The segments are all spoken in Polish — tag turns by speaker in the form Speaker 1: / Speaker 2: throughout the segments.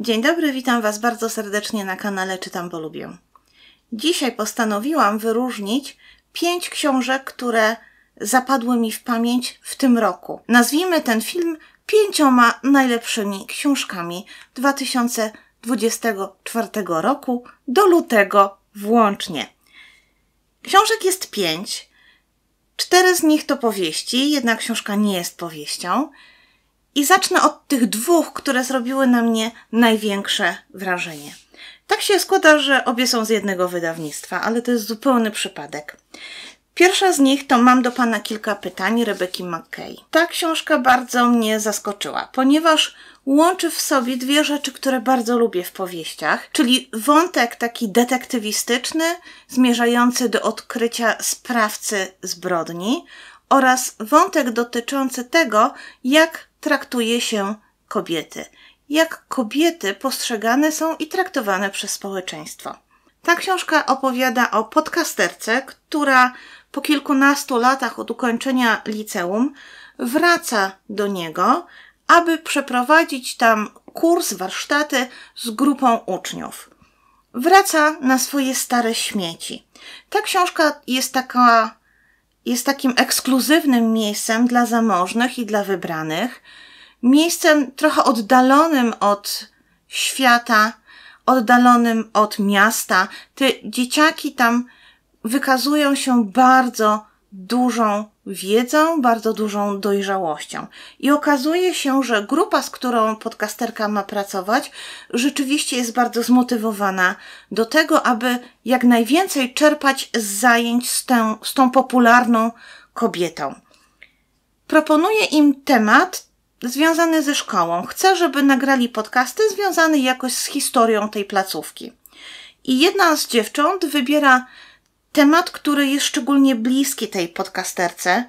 Speaker 1: Dzień dobry, witam Was bardzo serdecznie na kanale Czytam, bo lubię. Dzisiaj postanowiłam wyróżnić pięć książek, które zapadły mi w pamięć w tym roku. Nazwijmy ten film pięcioma najlepszymi książkami 2024 roku do lutego włącznie. Książek jest pięć. Cztery z nich to powieści, jedna książka nie jest powieścią. I zacznę od tych dwóch, które zrobiły na mnie największe wrażenie. Tak się składa, że obie są z jednego wydawnictwa, ale to jest zupełny przypadek. Pierwsza z nich to Mam do Pana kilka pytań Rebeki McKay. Ta książka bardzo mnie zaskoczyła, ponieważ łączy w sobie dwie rzeczy, które bardzo lubię w powieściach, czyli wątek taki detektywistyczny, zmierzający do odkrycia sprawcy zbrodni oraz wątek dotyczący tego, jak traktuje się kobiety, jak kobiety postrzegane są i traktowane przez społeczeństwo. Ta książka opowiada o podcasterce, która po kilkunastu latach od ukończenia liceum wraca do niego, aby przeprowadzić tam kurs, warsztaty z grupą uczniów. Wraca na swoje stare śmieci. Ta książka jest taka jest takim ekskluzywnym miejscem dla zamożnych i dla wybranych, miejscem trochę oddalonym od świata, oddalonym od miasta. Te dzieciaki tam wykazują się bardzo dużą wiedzą, bardzo dużą dojrzałością. I okazuje się, że grupa, z którą podcasterka ma pracować, rzeczywiście jest bardzo zmotywowana do tego, aby jak najwięcej czerpać z zajęć z, z tą popularną kobietą. Proponuję im temat związany ze szkołą. Chcę, żeby nagrali podcasty związane jakoś z historią tej placówki. I jedna z dziewcząt wybiera temat, który jest szczególnie bliski tej podcasterce,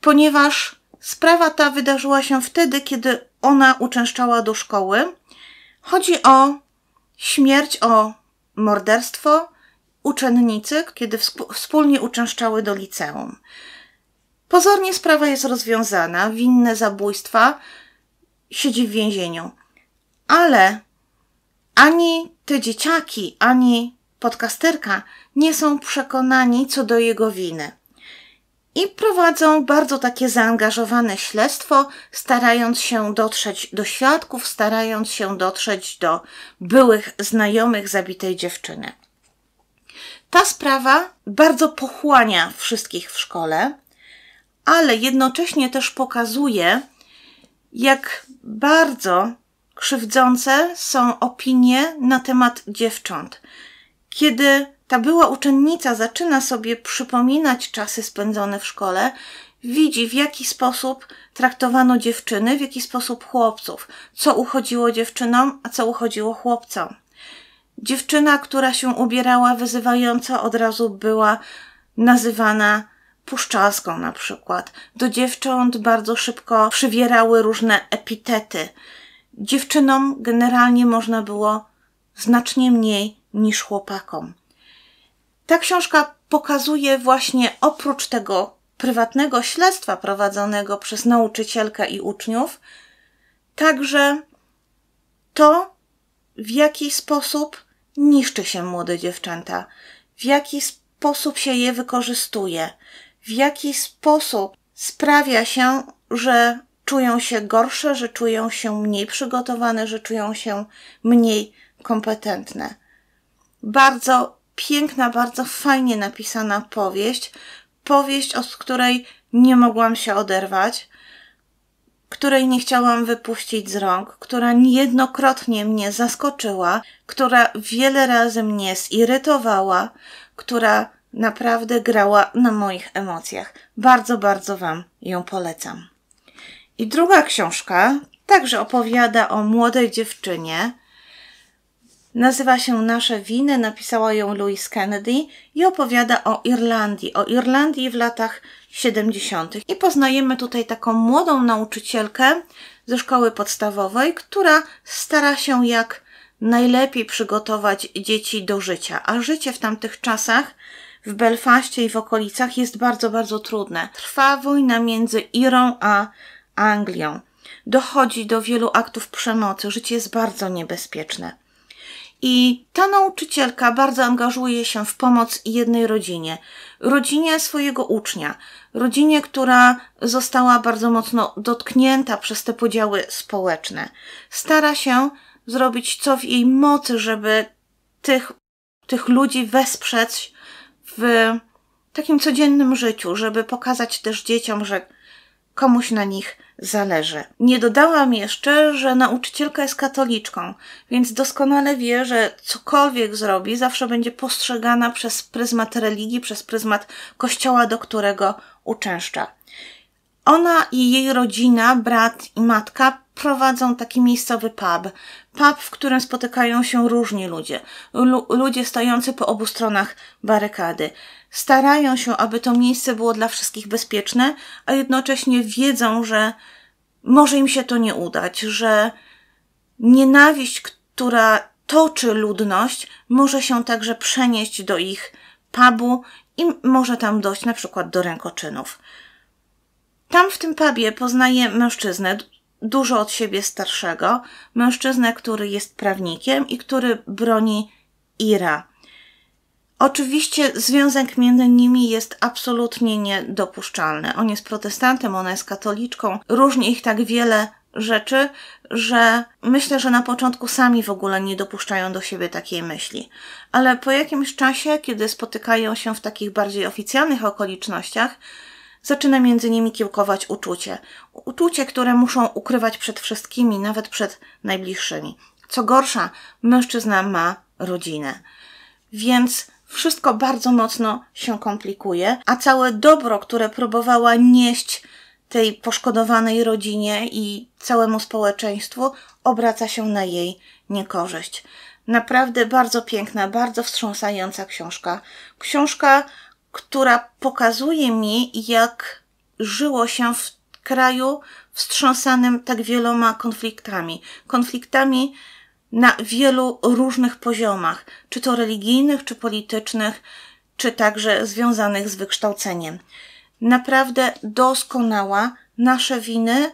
Speaker 1: ponieważ sprawa ta wydarzyła się wtedy, kiedy ona uczęszczała do szkoły. Chodzi o śmierć, o morderstwo uczennicy, kiedy wsp- wspólnie uczęszczały do liceum. Pozornie sprawa jest rozwiązana, winne zabójstwa siedzi w więzieniu. Ale ani te dzieciaki, ani podcasterka nie są przekonani co do jego winy. I prowadzą bardzo takie zaangażowane śledztwo, starając się dotrzeć do świadków, starając się dotrzeć do byłych znajomych zabitej dziewczyny. Ta sprawa bardzo pochłania wszystkich w szkole, ale jednocześnie też pokazuje, jak bardzo krzywdzące są opinie na temat dziewcząt. Kiedy ta była uczennica zaczyna sobie przypominać czasy spędzone w szkole, widzi w jaki sposób traktowano dziewczyny, w jaki sposób chłopców, co uchodziło dziewczynom, a co uchodziło chłopcom. Dziewczyna, która się ubierała wyzywająco, od razu była nazywana puszczalską na przykład. Do dziewcząt bardzo szybko przywierały różne epitety. Dziewczynom generalnie można było znacznie mniej niż chłopakom. Ta książka pokazuje właśnie oprócz tego prywatnego śledztwa prowadzonego przez nauczycielkę i uczniów, także to, w jaki sposób niszczy się młode dziewczęta, w jaki sposób się je wykorzystuje, w jaki sposób sprawia się, że czują się gorsze, że czują się mniej przygotowane, że czują się mniej kompetentne. Bardzo piękna, bardzo fajnie napisana powieść. Powieść, od której nie mogłam się oderwać, której nie chciałam wypuścić z rąk, która niejednokrotnie mnie zaskoczyła, która wiele razy mnie zirytowała, która naprawdę grała na moich emocjach. Bardzo, bardzo Wam ją polecam. I druga książka także opowiada o młodej dziewczynie, Nazywa się Nasze winy, napisała ją Louise Kennedy i opowiada o Irlandii, o Irlandii w latach 70. I poznajemy tutaj taką młodą nauczycielkę ze szkoły podstawowej, która stara się jak najlepiej przygotować dzieci do życia, a życie w tamtych czasach w Belfaście i w okolicach jest bardzo, bardzo trudne. Trwa wojna między Irą a Anglią. Dochodzi do wielu aktów przemocy, życie jest bardzo niebezpieczne. I ta nauczycielka bardzo angażuje się w pomoc jednej rodzinie, rodzinie swojego ucznia, rodzinie, która została bardzo mocno dotknięta przez te podziały społeczne. Stara się zrobić co w jej mocy, żeby tych, tych ludzi wesprzeć w takim codziennym życiu, żeby pokazać też dzieciom, że komuś na nich zależy. Nie dodałam jeszcze, że nauczycielka jest katoliczką, więc doskonale wie, że cokolwiek zrobi, zawsze będzie postrzegana przez pryzmat religii, przez pryzmat kościoła, do którego uczęszcza. Ona i jej rodzina, brat i matka prowadzą taki miejscowy pub. Pub, w którym spotykają się różni ludzie. Lu ludzie stojący po obu stronach barykady. Starają się, aby to miejsce było dla wszystkich bezpieczne, a jednocześnie wiedzą, że może im się to nie udać, że nienawiść, która toczy ludność, może się także przenieść do ich pubu i może tam dojść na przykład do rękoczynów. Tam w tym pubie poznaje mężczyznę, dużo od siebie starszego, mężczyznę, który jest prawnikiem i który broni Ira. Oczywiście związek między nimi jest absolutnie niedopuszczalny. On jest protestantem, ona jest katoliczką. Różni ich tak wiele rzeczy, że myślę, że na początku sami w ogóle nie dopuszczają do siebie takiej myśli. Ale po jakimś czasie, kiedy spotykają się w takich bardziej oficjalnych okolicznościach, zaczyna między nimi kiełkować uczucie. Uczucie, które muszą ukrywać przed wszystkimi, nawet przed najbliższymi. Co gorsza, mężczyzna ma rodzinę. Więc wszystko bardzo mocno się komplikuje, a całe dobro, które próbowała nieść tej poszkodowanej rodzinie i całemu społeczeństwu, obraca się na jej niekorzyść. Naprawdę bardzo piękna, bardzo wstrząsająca książka. Książka, która pokazuje mi, jak żyło się w kraju wstrząsanym tak wieloma konfliktami. Konfliktami na wielu różnych poziomach, czy to religijnych, czy politycznych, czy także związanych z wykształceniem. Naprawdę doskonała. Nasze winy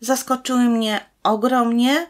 Speaker 1: zaskoczyły mnie ogromnie.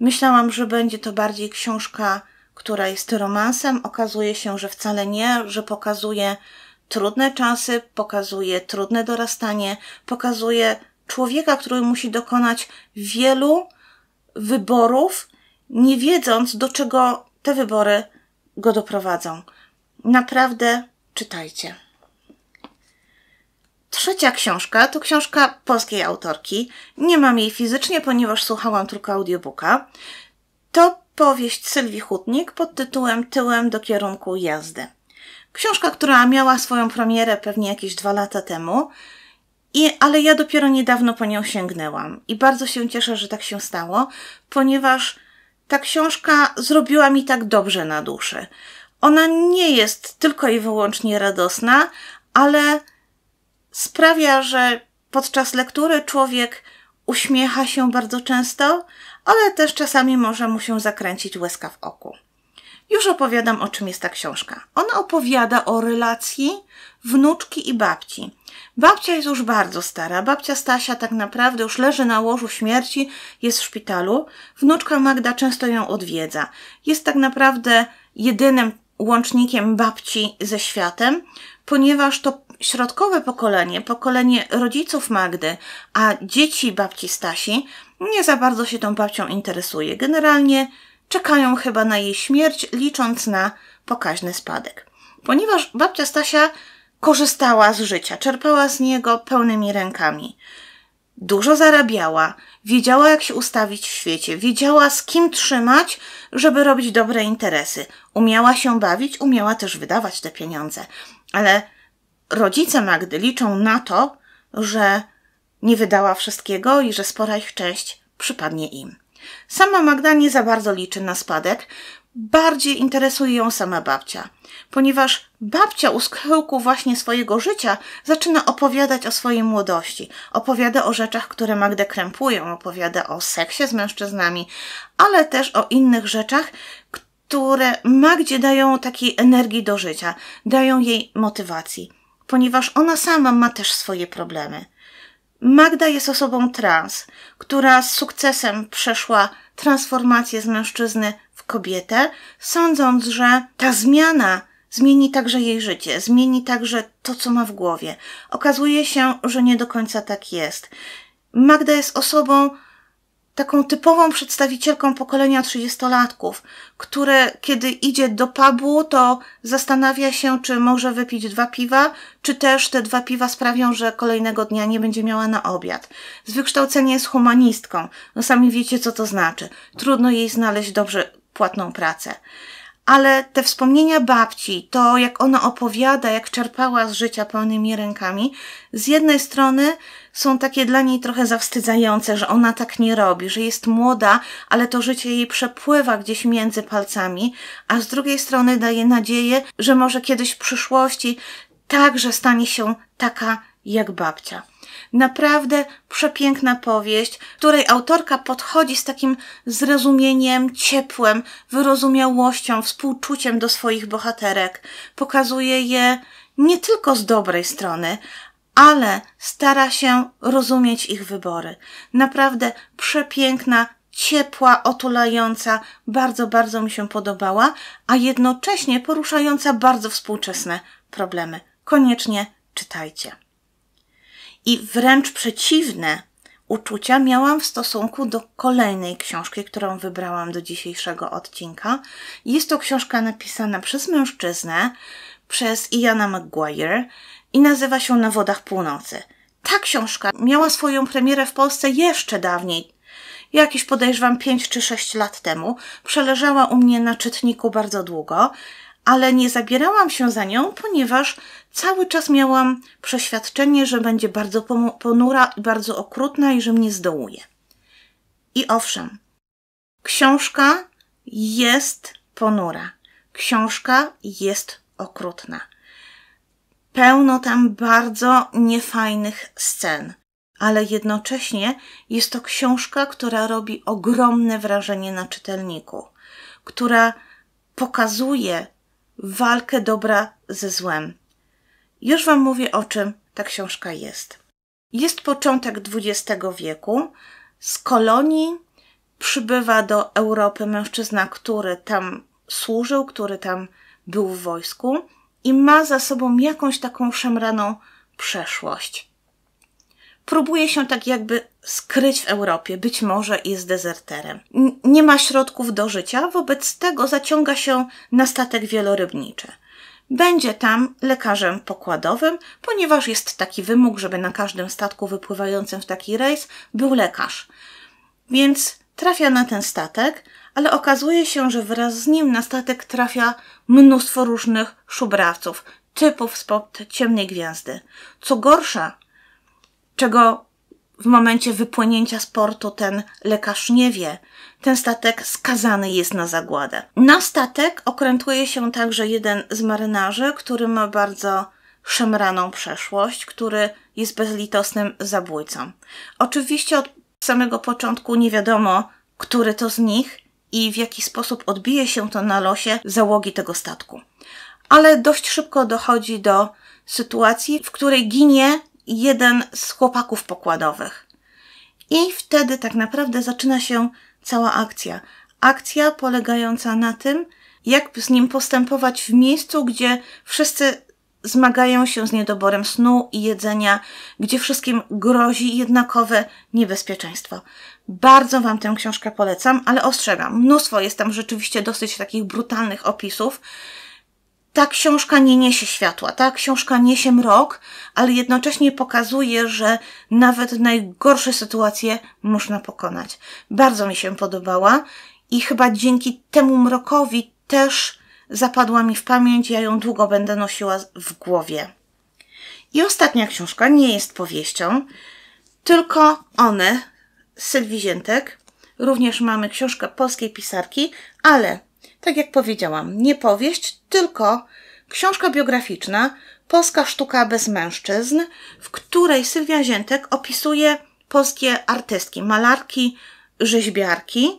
Speaker 1: Myślałam, że będzie to bardziej książka, która jest romansem. Okazuje się, że wcale nie, że pokazuje trudne czasy, pokazuje trudne dorastanie, pokazuje człowieka, który musi dokonać wielu wyborów, nie wiedząc, do czego te wybory go doprowadzą. Naprawdę czytajcie. Trzecia książka to książka polskiej autorki. Nie mam jej fizycznie, ponieważ słuchałam tylko audiobooka. To powieść Sylwii Hutnik pod tytułem Tyłem do kierunku jazdy. Książka, która miała swoją premierę pewnie jakieś dwa lata temu, i, ale ja dopiero niedawno po nią sięgnęłam i bardzo się cieszę, że tak się stało, ponieważ ta książka zrobiła mi tak dobrze na duszy. Ona nie jest tylko i wyłącznie radosna, ale sprawia, że podczas lektury człowiek uśmiecha się bardzo często, ale też czasami może mu się zakręcić łezka w oku. Już opowiadam, o czym jest ta książka. Ona opowiada o relacji wnuczki i babci. Babcia jest już bardzo stara. Babcia Stasia tak naprawdę już leży na łożu śmierci, jest w szpitalu. Wnuczka Magda często ją odwiedza. Jest tak naprawdę jedynym łącznikiem babci ze światem, ponieważ to środkowe pokolenie, pokolenie rodziców Magdy, a dzieci babci Stasi, nie za bardzo się tą babcią interesuje. Generalnie czekają chyba na jej śmierć, licząc na pokaźny spadek. Ponieważ babcia Stasia korzystała z życia, czerpała z niego pełnymi rękami. Dużo zarabiała, wiedziała jak się ustawić w świecie, wiedziała z kim trzymać, żeby robić dobre interesy. Umiała się bawić, umiała też wydawać te pieniądze. Ale rodzice Magdy liczą na to, że nie wydała wszystkiego i że spora ich część przypadnie im. Sama Magda nie za bardzo liczy na spadek, bardziej interesuje ją sama babcia, ponieważ babcia u schyłku właśnie swojego życia zaczyna opowiadać o swojej młodości, opowiada o rzeczach, które Magdę krępują, opowiada o seksie z mężczyznami, ale też o innych rzeczach, które Magdzie dają takiej energii do życia, dają jej motywacji, ponieważ ona sama ma też swoje problemy. Magda jest osobą trans, która z sukcesem przeszła transformację z mężczyzny w kobietę, sądząc, że ta zmiana zmieni także jej życie, zmieni także to, co ma w głowie. Okazuje się, że nie do końca tak jest. Magda jest osobą, taką typową przedstawicielką pokolenia trzydziestolatków, które kiedy idzie do pubu, to zastanawia się, czy może wypić dwa piwa, czy też te dwa piwa sprawią, że kolejnego dnia nie będzie miała na obiad. Z wykształcenia jest humanistką. No sami wiecie, co to znaczy. Trudno jej znaleźć dobrze płatną pracę. Ale te wspomnienia babci, to jak ona opowiada, jak czerpała z życia pełnymi rękami, z jednej strony są takie dla niej trochę zawstydzające, że ona tak nie robi, że jest młoda, ale to życie jej przepływa gdzieś między palcami, a z drugiej strony daje nadzieję, że może kiedyś w przyszłości także stanie się taka jak babcia. Naprawdę przepiękna powieść, której autorka podchodzi z takim zrozumieniem, ciepłem, wyrozumiałością, współczuciem do swoich bohaterek. Pokazuje je nie tylko z dobrej strony, ale stara się rozumieć ich wybory. Naprawdę przepiękna, ciepła, otulająca, bardzo, bardzo mi się podobała, a jednocześnie poruszająca bardzo współczesne problemy. Koniecznie czytajcie. I wręcz przeciwne uczucia miałam w stosunku do kolejnej książki, którą wybrałam do dzisiejszego odcinka. Jest to książka napisana przez mężczyznę, przez Iana McGuire i nazywa się Na wodach północy. Ta książka miała swoją premierę w Polsce jeszcze dawniej. Jakieś podejrzewam 5 czy 6 lat temu. Przeleżała u mnie na czytniku bardzo długo, ale nie zabierałam się za nią, ponieważ cały czas miałam przeświadczenie, że będzie bardzo ponura i bardzo okrutna i że mnie zdołuje. I owszem, książka jest ponura. Książka jest okrutna. Pełno tam bardzo niefajnych scen, ale jednocześnie jest to książka, która robi ogromne wrażenie na czytelniku, która pokazuje walkę dobra ze złem. Już Wam mówię, o czym ta książka jest. Jest początek XX wieku. Z kolonii przybywa do Europy mężczyzna, który tam służył, który tam był w wojsku i ma za sobą jakąś taką szemraną przeszłość. Próbuje się tak jakby skryć w Europie, być może jest dezerterem. Nie ma środków do życia, wobec tego zaciąga się na statek wielorybniczy. Będzie tam lekarzem pokładowym, ponieważ jest taki wymóg, żeby na każdym statku wypływającym w taki rejs był lekarz. Więc trafia na ten statek, ale okazuje się, że wraz z nim na statek trafia mnóstwo różnych szubrawców, typów spod ciemnej gwiazdy. Co gorsza, czego w momencie wypłynięcia z portu ten lekarz nie wie, ten statek skazany jest na zagładę. Na statek okrętuje się także jeden z marynarzy, który ma bardzo szemraną przeszłość, który jest bezlitosnym zabójcą. Oczywiście od samego początku nie wiadomo, który to z nich i w jaki sposób odbije się to na losie załogi tego statku. Ale dość szybko dochodzi do sytuacji, w której ginie jeden z chłopaków pokładowych. I wtedy tak naprawdę zaczyna się cała akcja. Akcja polegająca na tym, jak z nim postępować w miejscu, gdzie wszyscy zmagają się z niedoborem snu i jedzenia, gdzie wszystkim grozi jednakowe niebezpieczeństwo. Bardzo Wam tę książkę polecam, ale ostrzegam, mnóstwo jest tam rzeczywiście dosyć takich brutalnych opisów. Ta książka nie niesie światła, ta książka niesie mrok, ale jednocześnie pokazuje, że nawet najgorsze sytuacje można pokonać. Bardzo mi się podobała i chyba dzięki temu mrokowi też zapadła mi w pamięć, ja ją długo będę nosiła w głowie. I ostatnia książka nie jest powieścią, tylko one, Sylwii Ziętek. Również mamy książkę polskiej pisarki, ale tak jak powiedziałam, nie powieść, tylko książka biograficzna Polska sztuka bez mężczyzn, w której Sylwia Ziętek opisuje polskie artystki, malarki, rzeźbiarki,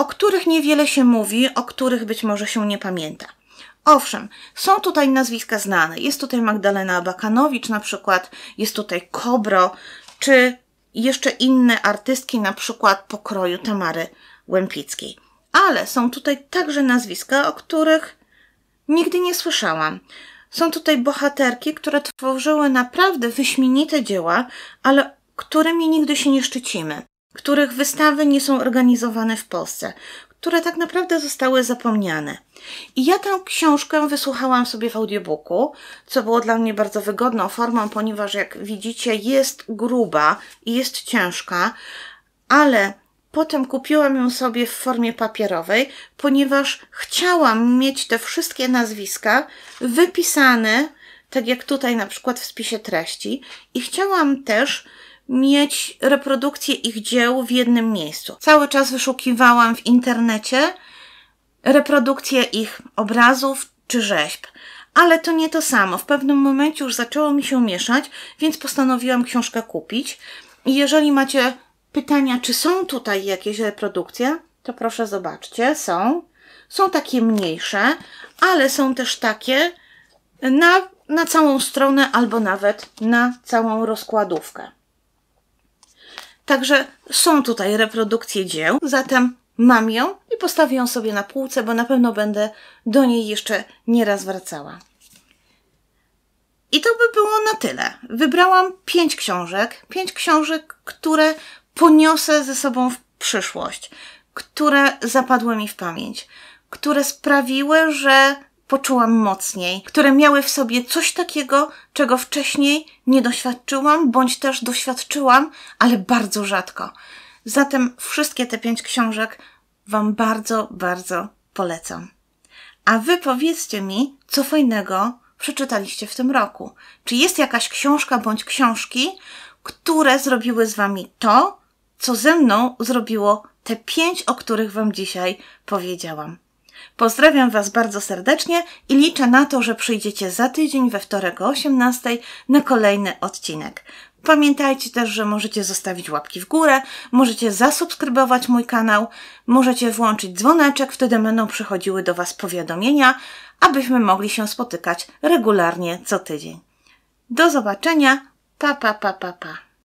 Speaker 1: o których niewiele się mówi, o których być może się nie pamięta. Owszem, są tutaj nazwiska znane. Jest tutaj Magdalena Abakanowicz na przykład, jest tutaj Kobro, czy jeszcze inne artystki na przykład pokroju Tamary Łępickiej. Ale są tutaj także nazwiska, o których nigdy nie słyszałam. Są tutaj bohaterki, które tworzyły naprawdę wyśmienite dzieła, ale którymi nigdy się nie szczycimy których wystawy nie są organizowane w Polsce, które tak naprawdę zostały zapomniane. I ja tę książkę wysłuchałam sobie w audiobooku, co było dla mnie bardzo wygodną formą, ponieważ jak widzicie jest gruba i jest ciężka, ale potem kupiłam ją sobie w formie papierowej, ponieważ chciałam mieć te wszystkie nazwiska wypisane, tak jak tutaj na przykład w spisie treści i chciałam też mieć reprodukcję ich dzieł w jednym miejscu. Cały czas wyszukiwałam w internecie reprodukcję ich obrazów czy rzeźb. Ale to nie to samo. W pewnym momencie już zaczęło mi się mieszać, więc postanowiłam książkę kupić. I jeżeli macie pytania, czy są tutaj jakieś reprodukcje, to proszę zobaczcie, są. Są takie mniejsze, ale są też takie na, na całą stronę albo nawet na całą rozkładówkę. Także są tutaj reprodukcje dzieł, zatem mam ją i postawię ją sobie na półce, bo na pewno będę do niej jeszcze nieraz wracała. I to by było na tyle. Wybrałam pięć książek, pięć książek, które poniosę ze sobą w przyszłość, które zapadły mi w pamięć, które sprawiły, że poczułam mocniej, które miały w sobie coś takiego, czego wcześniej nie doświadczyłam, bądź też doświadczyłam, ale bardzo rzadko. Zatem wszystkie te pięć książek Wam bardzo, bardzo polecam. A Wy powiedzcie mi, co fajnego przeczytaliście w tym roku. Czy jest jakaś książka bądź książki, które zrobiły z Wami to, co ze mną zrobiło te pięć, o których Wam dzisiaj powiedziałam. Pozdrawiam Was bardzo serdecznie i liczę na to, że przyjdziecie za tydzień we wtorek o 18 na kolejny odcinek. Pamiętajcie też, że możecie zostawić łapki w górę, możecie zasubskrybować mój kanał, możecie włączyć dzwoneczek, wtedy będą przychodziły do Was powiadomienia, abyśmy mogli się spotykać regularnie co tydzień. Do zobaczenia, pa pa pa pa pa.